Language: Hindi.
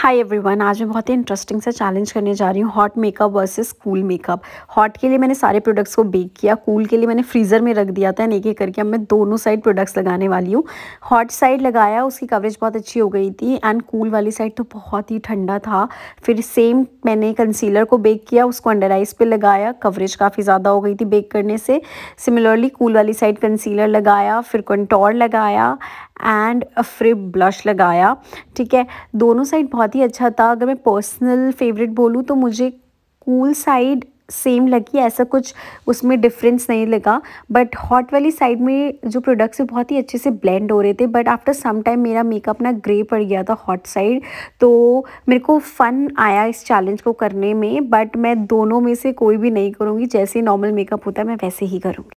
हाय एवरीवन आज मैं बहुत ही इंटरेस्टिंग से चैलेंज करने जा रही हूँ hot makeup versus cool makeup hot के लिए मैंने सारे प्रोडक्ट्स को बेक किया कूल cool के लिए मैंने फ्रीज़र में रख दिया था एक एक करके अब मैं दोनों साइड प्रोडक्ट्स लगाने वाली हूँ हॉट साइड लगाया उसकी कवरेज बहुत अच्छी हो गई थी एंड कूल cool वाली साइड तो बहुत ही ठंडा था फिर सेम मैंने कंसीलर को बेक किया उसको अंडर आइज पर लगाया कवरेज काफ़ी ज़्यादा हो गई थी बेक करने से सिमिलरली कूल cool वाली साइड कंसीलर लगाया फिर कंटोर लगाया एंड फ्रिप ब्लश लगाया ठीक है दोनों साइड बहुत ही अच्छा था अगर मैं पर्सनल फेवरेट बोलूँ तो मुझे कूल साइड सेम लगी ऐसा कुछ उसमें डिफरेंस नहीं लगा बट हॉट वाली साइड में जो प्रोडक्ट्स है बहुत ही अच्छे से ब्लेंड हो रहे थे बट आफ्टर सम टाइम मेरा मेकअप ना ग्रे पड़ गया था हॉट साइड तो मेरे को फ़न आया इस चैलेंज को करने में बट मैं दोनों में से कोई भी नहीं करूँगी जैसे नॉर्मल मेकअप होता है मैं वैसे ही करूँगी